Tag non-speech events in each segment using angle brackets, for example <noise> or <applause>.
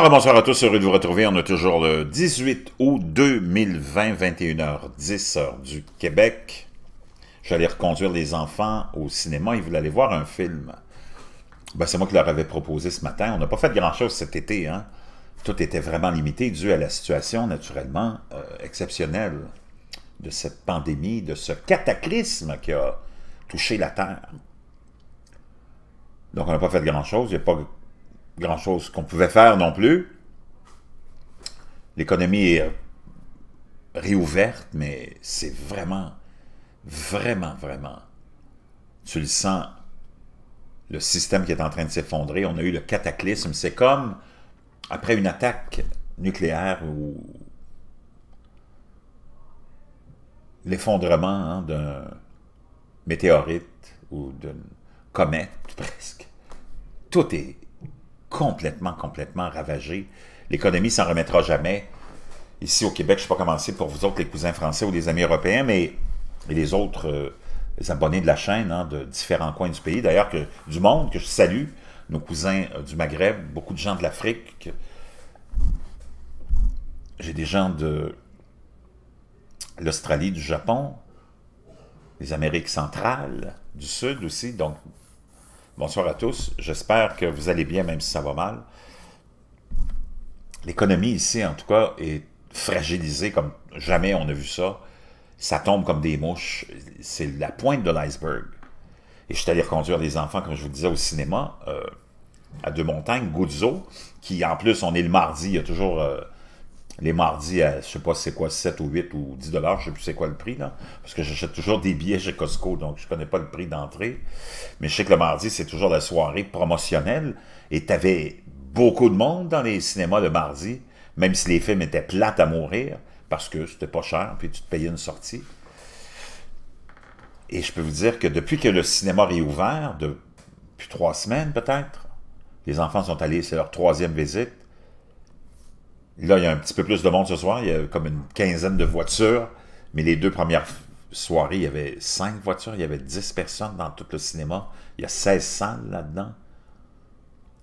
bonsoir à tous, heureux de vous retrouver. On est toujours le 18 août 2020, 21h10 du Québec. J'allais reconduire les enfants au cinéma, ils voulaient aller voir un film. Ben, c'est moi qui leur avais proposé ce matin. On n'a pas fait grand-chose cet été. Hein? Tout était vraiment limité dû à la situation naturellement euh, exceptionnelle de cette pandémie, de ce cataclysme qui a touché la Terre. Donc, on n'a pas fait grand-chose. Il n'y a pas grand-chose qu'on pouvait faire non plus. L'économie est euh, réouverte, mais c'est vraiment, vraiment, vraiment, tu le sens, le système qui est en train de s'effondrer. On a eu le cataclysme. C'est comme après une attaque nucléaire ou l'effondrement hein, d'un météorite ou d'une comète, <laughs> presque. Tout est complètement, complètement ravagé. L'économie s'en remettra jamais. Ici au Québec, je ne sais pas comment c'est pour vous autres, les cousins français ou les amis européens, mais et les autres euh, abonnés de la chaîne hein, de différents coins du pays, d'ailleurs que du monde, que je salue, nos cousins euh, du Maghreb, beaucoup de gens de l'Afrique. J'ai des gens de l'Australie, du Japon, des Amériques centrales, du Sud aussi, donc Bonsoir à tous. J'espère que vous allez bien, même si ça va mal. L'économie ici, en tout cas, est fragilisée comme jamais on a vu ça. Ça tombe comme des mouches. C'est la pointe de l'iceberg. Et je suis allé reconduire les enfants, comme je vous le disais, au cinéma, euh, à Deux-Montagnes, Goudzo, qui, en plus, on est le mardi, il y a toujours... Euh, les mardis à, je sais pas c'est quoi, 7 ou 8 ou 10 dollars, je sais plus c'est quoi le prix, là, parce que j'achète toujours des billets chez Costco, donc je connais pas le prix d'entrée, mais je sais que le mardi, c'est toujours la soirée promotionnelle, et t'avais beaucoup de monde dans les cinémas le mardi, même si les films étaient plates à mourir, parce que c'était pas cher, puis tu te payais une sortie. Et je peux vous dire que depuis que le cinéma ouvert, depuis trois semaines peut-être, les enfants sont allés, c'est leur troisième visite, Là, il y a un petit peu plus de monde ce soir. Il y a comme une quinzaine de voitures. Mais les deux premières soirées, il y avait cinq voitures, il y avait dix personnes dans tout le cinéma. Il y a 16 salles là-dedans.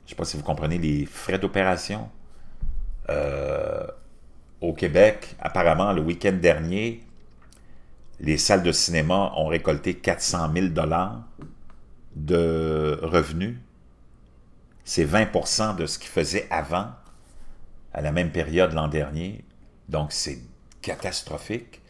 Je ne sais pas si vous comprenez les frais d'opération. Euh, au Québec, apparemment, le week-end dernier, les salles de cinéma ont récolté 400 000 de revenus. C'est 20 de ce qu'ils faisaient avant à la même période l'an dernier. Donc, c'est catastrophique.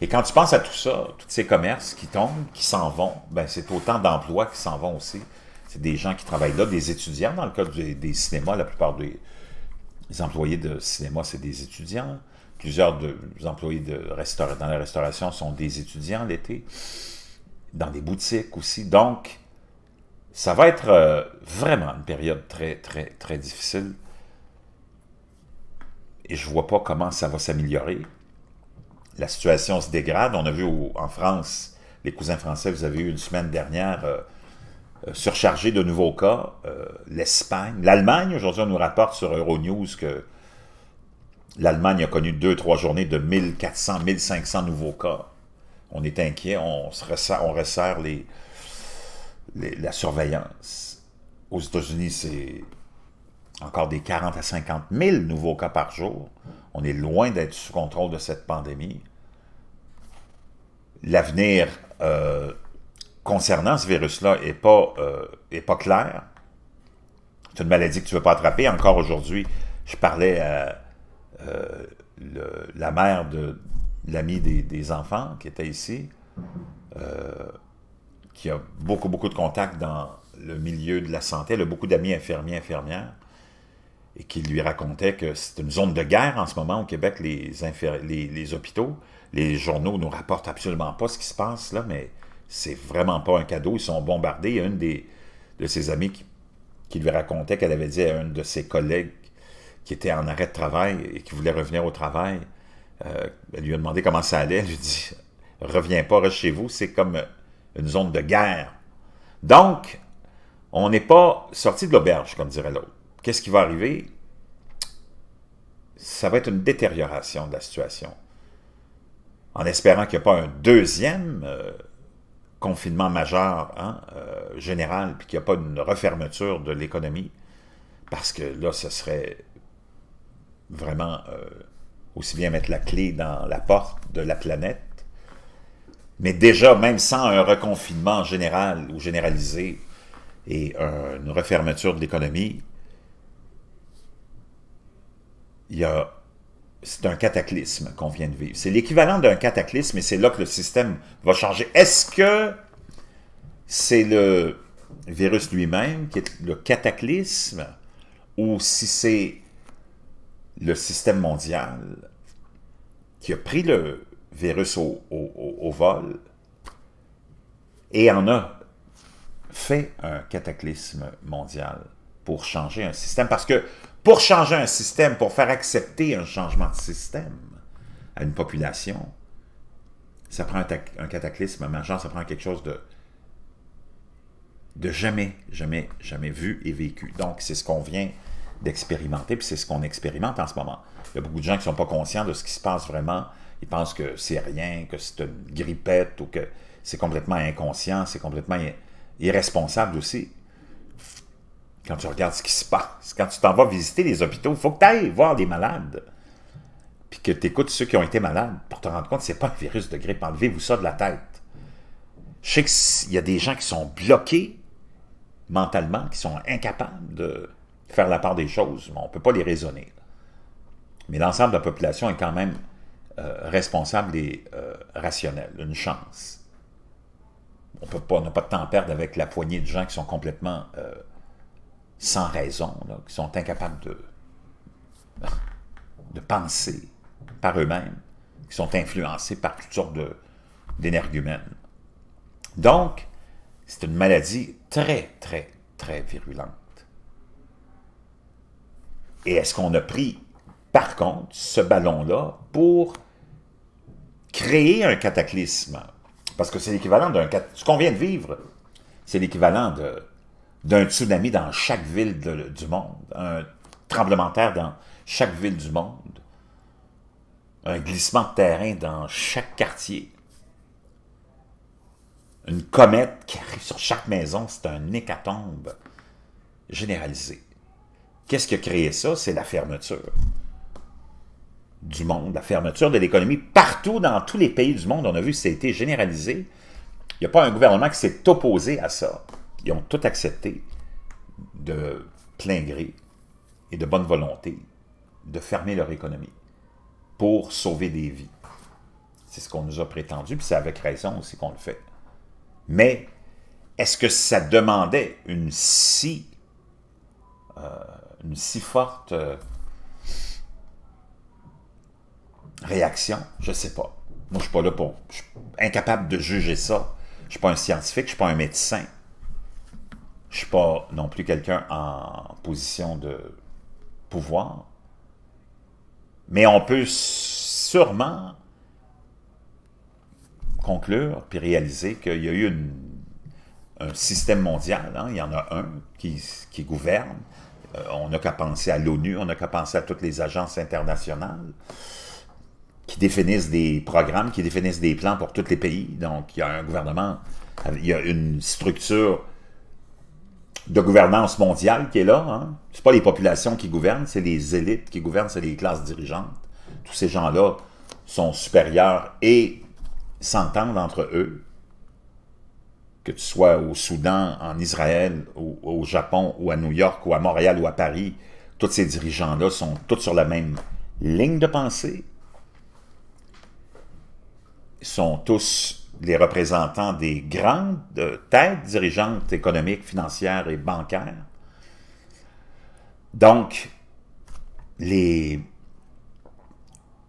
Et quand tu penses à tout ça, tous ces commerces qui tombent, qui s'en vont, ben c'est autant d'emplois qui s'en vont aussi. C'est des gens qui travaillent là, des étudiants. Dans le cas des, cinémas, la plupart des, employés de cinéma, c'est des étudiants. Plusieurs des employés de dans la restauration sont des étudiants l'été. Dans des boutiques aussi. Donc, ça va être euh, vraiment une période très, très, très difficile et je vois pas comment ça va s'améliorer. La situation se dégrade. On a vu en France, les cousins français, vous avez eu une semaine dernière euh, euh, surchargé de nouveaux cas. Euh, L'Espagne, l'Allemagne, aujourd'hui, on nous rapporte sur Euronews que l'Allemagne a connu deux, trois journées de 1400, 1500 nouveaux cas. On est inquiet, on, resserre, la surveillance. Aux États-Unis, c'est encore des 40 à 50 000 nouveaux cas par jour. On est loin d'être sous contrôle de cette pandémie. L'avenir euh, concernant ce virus-là n'est pas, euh, est pas clair. C'est une maladie que tu ne veux pas attraper. Encore aujourd'hui, je parlais à euh, la mère de l'ami des, des, enfants qui était ici, qui a beaucoup, beaucoup de contacts dans le milieu de la santé. Elle a beaucoup d'amis infirmiers, infirmières et qui lui racontait que c'est une zone de guerre en ce moment au Québec, les, hôpitaux. Les journaux ne nous rapportent absolument pas ce qui se passe là, mais c'est vraiment pas un cadeau. Ils sont bombardés. Il une des, de ses amies qui, lui racontait qu'elle avait dit à un de ses collègues qui était en arrêt de travail et qui voulait revenir au travail, euh, elle lui a demandé comment ça allait. Elle lui dit Reviens pas, chez vous, c'est comme une zone de guerre. Donc, on n'est pas sorti de l'auberge, comme dirait l'autre qu'est-ce qui va arriver? Ça va être une détérioration de la situation. En espérant qu'il n'y a pas un deuxième euh, confinement majeur hein, euh, général, puis qu'il n'y a pas une refermeture de l'économie, parce que là, ce serait vraiment euh, aussi bien mettre la clé dans la porte de la planète. Mais déjà, même sans un reconfinement général ou généralisé et une refermeture de l'économie, il y a c'est un cataclysme qu'on vient de vivre. C'est l'équivalent d'un cataclysme et c'est là que le système va changer. Est-ce que c'est le virus lui-même qui est le cataclysme ou si c'est le système mondial qui a pris le virus au, au vol et en a fait un cataclysme mondial pour changer un système? Parce que pour changer un système, pour faire accepter un changement de système à une population, ça prend un, un cataclysme ça prend quelque chose de, de jamais, jamais, jamais vu et vécu. Donc, c'est ce qu'on vient d'expérimenter, puis c'est ce qu'on expérimente en ce moment. Il y a beaucoup de gens qui ne sont pas conscients de ce qui se passe vraiment. Ils pensent que c'est rien, que c'est une grippette ou que c'est complètement inconscient, c'est complètement irresponsable aussi quand tu regardes ce qui se passe, quand tu t'en vas visiter les hôpitaux, il faut que tu ailles voir des malades. Puis que tu écoutes ceux qui ont été malades pour te rendre compte que ce n'est pas un virus de grippe. Enlevez-vous ça de la tête. Je sais qu'il y a des gens qui sont bloqués mentalement, qui sont incapables de faire la part des choses. Mais on ne peut pas les raisonner. Mais l'ensemble de la population est quand même euh, responsable et euh, rationnel. Une chance. On n'a pas de temps à perdre avec la poignée de gens qui sont complètement... Euh, sans raison, qui sont incapables de, de penser par eux-mêmes, qui sont influencés par toutes sortes d'énergumènes. Donc, c'est une maladie très, très, très virulente. Et est-ce qu'on a pris, par contre, ce ballon-là pour créer un cataclysme? Parce que c'est l'équivalent d'un... Ce qu'on vient de vivre, c'est l'équivalent de d'un tsunami dans chaque ville du monde, un tremblement de terre dans chaque ville du monde, un glissement de terrain dans chaque quartier, une comète qui arrive sur chaque maison, c'est un hécatombe généralisé. Qu'est-ce qui a créé ça? C'est la fermeture du monde, la fermeture de l'économie. Partout dans tous les pays du monde, on a vu que ça a été généralisé. Il n'y a pas un gouvernement qui s'est opposé à ça ils ont tout accepté de plein gré et de bonne volonté de fermer leur économie pour sauver des vies. C'est ce qu'on nous a prétendu, puis c'est avec raison aussi qu'on le fait. Mais est-ce que ça demandait une si, euh, une si forte euh, réaction? Je ne sais pas. Moi, je ne suis pas là pour... Je suis incapable de juger ça. Je ne suis pas un scientifique, je ne suis pas un médecin. Je suis pas non plus quelqu'un en position de pouvoir. Mais on peut sûrement conclure puis réaliser qu'il y a eu un système mondial. Hein. Il y en a un qui, gouverne. Euh, on n'a qu'à penser à l'ONU, on n'a qu'à penser à toutes les agences internationales qui définissent des programmes, qui définissent des plans pour tous les pays. Donc, il y a un gouvernement, il y a une structure de gouvernance mondiale qui est là. Hein. C'est pas les populations qui gouvernent, c'est les élites qui gouvernent, c'est les classes dirigeantes. Tous ces gens-là sont supérieurs et s'entendent entre eux. Que tu sois au Soudan, en Israël, au Japon, ou à New York, ou à Montréal, ou à Paris, tous ces dirigeants-là sont tous sur la même ligne de pensée. Ils sont tous les représentants des grandes têtes dirigeantes économiques, financières et bancaires. Donc, les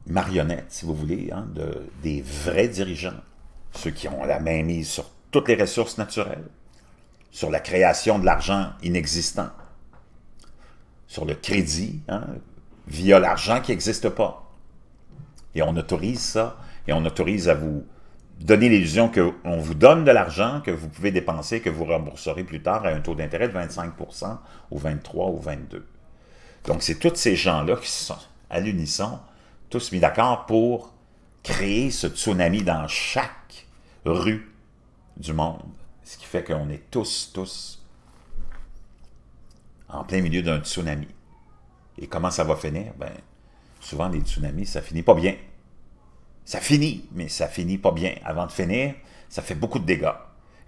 marionnettes, si vous voulez, hein, de, des vrais dirigeants, ceux qui ont la main mise sur toutes les ressources naturelles, sur la création de l'argent inexistant, sur le crédit, hein, via l'argent qui n'existe pas. Et on autorise ça, et on autorise à vous donner l'illusion qu'on vous donne de l'argent que vous pouvez dépenser, que vous rembourserez plus tard à un taux d'intérêt de 25 ou 23 ou 22 Donc, c'est tous ces gens-là qui sont à l'unisson, tous mis d'accord pour créer ce tsunami dans chaque rue du monde. Ce qui fait qu'on est tous, tous en plein milieu d'un tsunami. Et comment ça va finir? Ben, souvent, les tsunamis, ça finit pas bien. Ça finit, mais ça finit pas bien. Avant de finir, ça fait beaucoup de dégâts.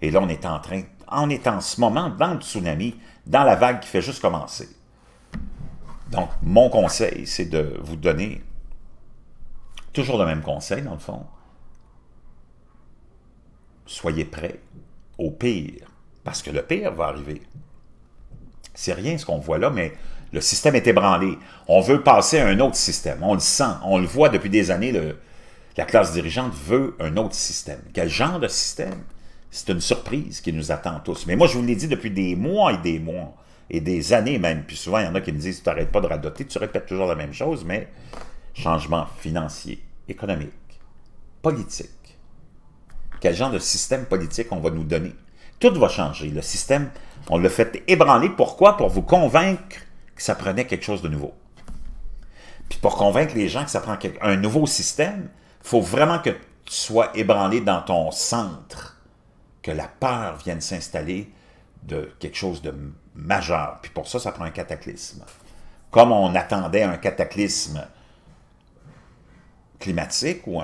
Et là, on est en train, on est en ce moment dans le tsunami, dans la vague qui fait juste commencer. Donc, mon conseil, c'est de vous donner toujours le même conseil, dans le fond. Soyez prêts au pire, parce que le pire va arriver. C'est rien ce qu'on voit là, mais le système est ébranlé. On veut passer à un autre système. On le sent, on le voit depuis des années, la classe dirigeante veut un autre système. Quel genre de système? C'est une surprise qui nous attend tous. Mais moi, je vous l'ai dit depuis des mois et des mois, et des années même, puis souvent, il y en a qui me disent, tu n'arrêtes pas de radoter, tu répètes toujours la même chose, mais changement financier, économique, politique. Quel genre de système politique on va nous donner? Tout va changer. Le système, on le fait ébranler. Pourquoi? Pour vous convaincre que ça prenait quelque chose de nouveau. Puis pour convaincre les gens que ça prend un nouveau système, faut vraiment que tu sois ébranlé dans ton centre, que la peur vienne s'installer de quelque chose de majeur. Puis pour ça, ça prend un cataclysme. Comme on attendait un cataclysme climatique ou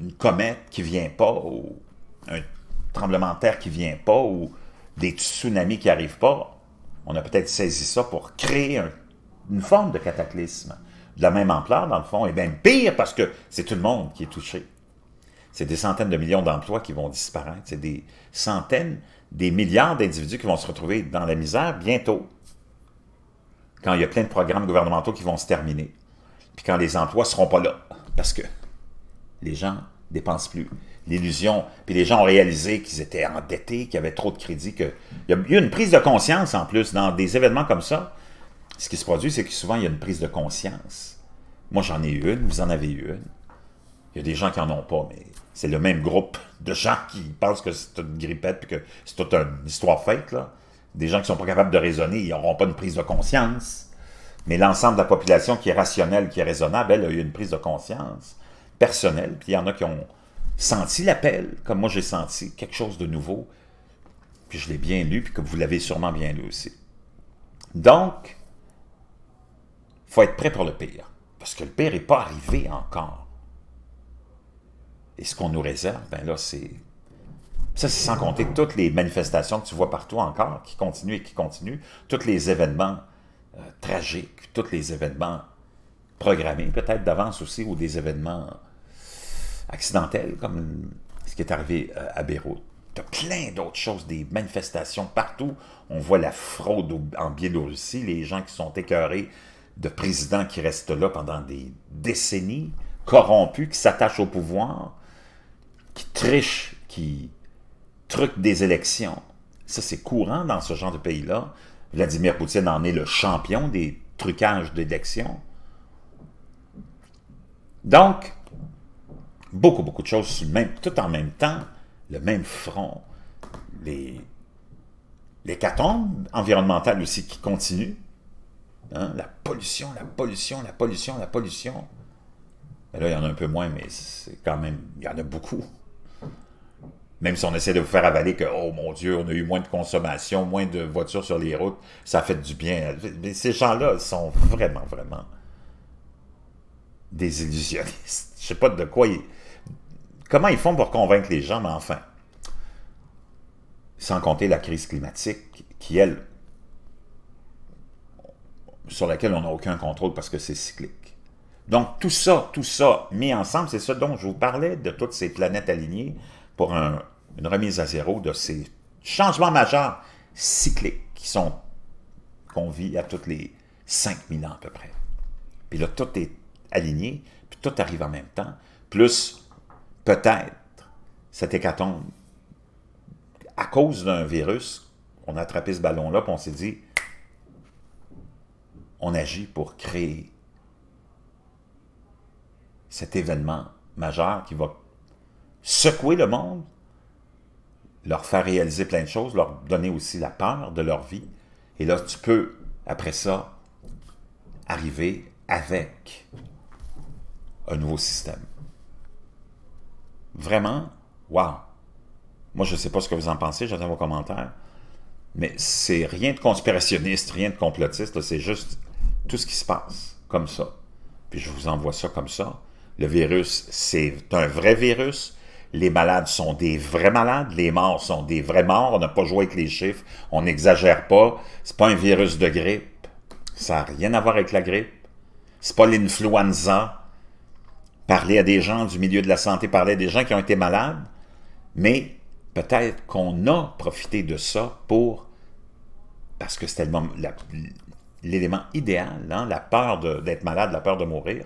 une comète qui vient pas, ou un tremblement de terre qui vient pas, ou des tsunamis qui arrivent pas, on a peut-être saisi ça pour créer une forme de cataclysme la même ampleur, dans le fond, et même pire parce que c'est tout le monde qui est touché. C'est des centaines de millions d'emplois qui vont disparaître. C'est des centaines, des milliards d'individus qui vont se retrouver dans la misère bientôt, quand il y a plein de programmes gouvernementaux qui vont se terminer, puis quand les emplois ne seront pas là, parce que les gens dépensent plus. L'illusion, puis les gens ont réalisé qu'ils étaient endettés, qu'il y avait trop de crédit, que... il y a eu une prise de conscience en plus dans des événements comme ça ce qui se produit, c'est que souvent, il y a une prise de conscience. Moi, j'en ai une, vous en avez eu une. Il y a des gens qui n'en ont pas, mais c'est le même groupe de gens qui pensent que c'est une grippette et que c'est toute une histoire faite. Là. Des gens qui ne sont pas capables de raisonner, ils n'auront pas une prise de conscience. Mais l'ensemble de la population qui est rationnelle, qui est raisonnable, elle a eu une prise de conscience personnelle. Puis il y en a qui ont senti l'appel, comme moi j'ai senti quelque chose de nouveau. Puis je l'ai bien lu, puis que vous l'avez sûrement bien lu aussi. Donc, il faut être prêt pour le pire, parce que le pire n'est pas arrivé encore. Et ce qu'on nous réserve, ben là, c'est... Ça, c'est sans compter toutes les manifestations que tu vois partout encore, qui continuent et qui continuent, tous les événements euh, tragiques, tous les événements programmés, peut-être d'avance aussi, ou des événements accidentels, comme ce qui est arrivé euh, à Beyrouth. Tu plein d'autres choses, des manifestations partout. On voit la fraude en Biélorussie, les gens qui sont écœurés de présidents qui restent là pendant des décennies, corrompus, qui s'attachent au pouvoir, qui trichent, qui truquent des élections. Ça, c'est courant dans ce genre de pays-là. Vladimir Poutine en est le champion des trucages d'élections. Donc, beaucoup, beaucoup de choses, tout en même temps, le même front. Les, les environnementales aussi qui continuent, Hein, la pollution, la pollution, la pollution, la pollution. là, il y en a un peu moins, mais c'est quand même, il y en a beaucoup. Même si on essaie de vous faire avaler que, oh mon Dieu, on a eu moins de consommation, moins de voitures sur les routes, ça fait du bien. Mais ces gens-là sont vraiment, vraiment des illusionnistes. Je sais pas de quoi ils... Comment ils font pour convaincre les gens, mais enfin. Sans compter la crise climatique qui, elle, sur laquelle on n'a aucun contrôle parce que c'est cyclique. Donc tout ça, tout ça mis ensemble, c'est ce dont je vous parlais, de toutes ces planètes alignées pour une remise à zéro de ces changements majeurs cycliques qui sont qu'on vit à toutes les 5000 ans à peu près. Puis là, tout est aligné, puis tout arrive en même temps, plus peut-être cet hécatombe à cause d'un virus, on a attrapé ce ballon-là, puis on s'est dit, on agit pour créer cet événement majeur qui va secouer le monde, leur faire réaliser plein de choses, leur donner aussi la peur de leur vie. Et là, tu peux, après ça, arriver avec un nouveau système. Vraiment, waouh Moi, je ne sais pas ce que vous en pensez, j'attends vos commentaires. Mais c'est rien de conspirationniste, rien de complotiste, c'est juste tout ce qui se passe, comme ça. Puis je vous envoie ça comme ça. Le virus, c'est un vrai virus. Les malades sont des vrais malades. Les morts sont des vrais morts. On n'a pas joué avec les chiffres. On n'exagère pas. C'est pas un virus de grippe. Ça n'a rien à voir avec la grippe. C'est pas l'influenza. Parler à des gens du milieu de la santé, parler à des gens qui ont été malades. Mais peut-être qu'on a profité de ça pour... Parce que c'était le l'élément idéal, hein, la peur d'être malade, la peur de mourir,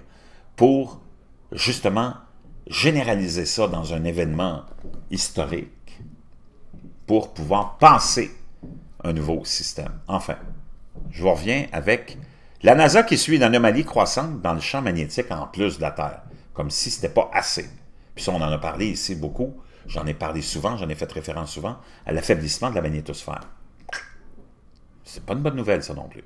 pour justement généraliser ça dans un événement historique pour pouvoir penser un nouveau système. Enfin, je vous reviens avec la NASA qui suit une anomalie croissante dans le champ magnétique en plus de la Terre, comme si ce n'était pas assez. Puis ça, on en a parlé ici beaucoup, j'en ai parlé souvent, j'en ai fait référence souvent, à l'affaiblissement de la magnétosphère. C'est pas une bonne nouvelle, ça non plus.